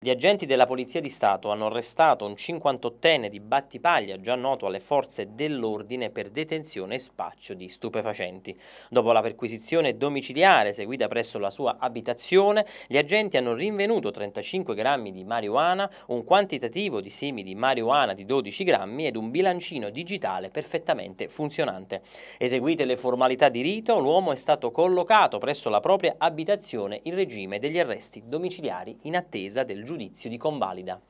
Gli agenti della Polizia di Stato hanno arrestato un 58enne di Battipaglia già noto alle forze dell'ordine per detenzione e spaccio di stupefacenti. Dopo la perquisizione domiciliare eseguita presso la sua abitazione, gli agenti hanno rinvenuto 35 grammi di marijuana, un quantitativo di semi di marijuana di 12 grammi ed un bilancino digitale perfettamente funzionante. Eseguite le formalità di rito, l'uomo è stato collocato presso la propria abitazione in regime degli arresti domiciliari in attesa del giudizio di convalida.